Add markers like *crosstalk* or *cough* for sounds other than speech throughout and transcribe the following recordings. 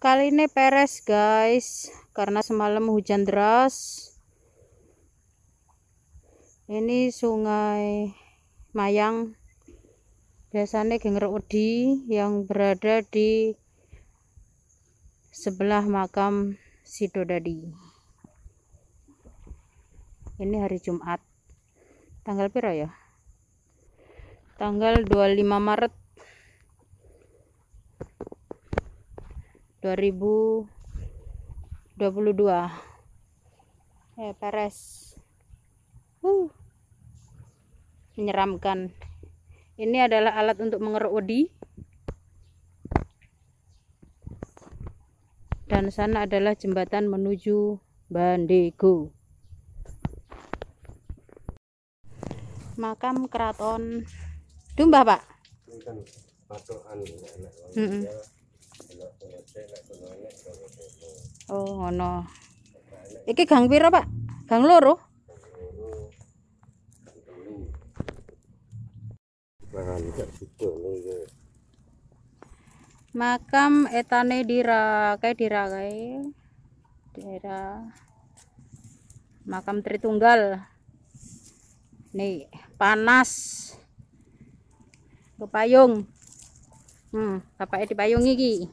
kali ini peres guys karena semalam hujan deras ini sungai Mayang biasanya Genger Udi yang berada di sebelah makam Sidodadi ini hari Jumat tanggal berapa ya tanggal 25 Maret 2022 Ya, peres. uh, menyeramkan ini adalah alat untuk mengeruk wedi dan sana adalah jembatan menuju Bandego makam keraton Dumba pak mm -mm. Oh, ngono. Iki gang pira, Pak? Gang loro? Makam etane dira dirakai dira. makam Tritunggal. Nih, panas. Kepayung. Hmm, bapaknya dibayung iki.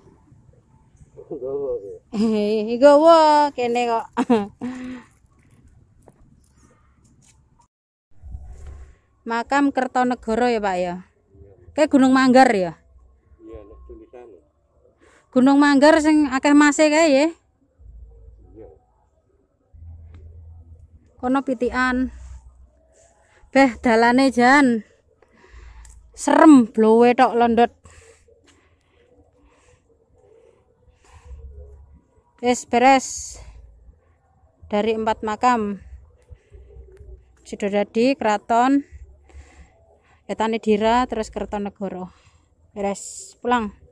*laughs* Hehehe, gowo kene kok. *laughs* Makam Kertonegoro ya, Pak ya. Kayak Gunung Manggar ya. Iya, Gunung Manggar sing akeh mase kae ya. Iya. Kono pitian. Beh dalane jan. Serem blowe tok londot. Yes, beres dari empat makam sudah Sidodadi, Keraton Etanidira, Dira, terus Kertonegoro beres pulang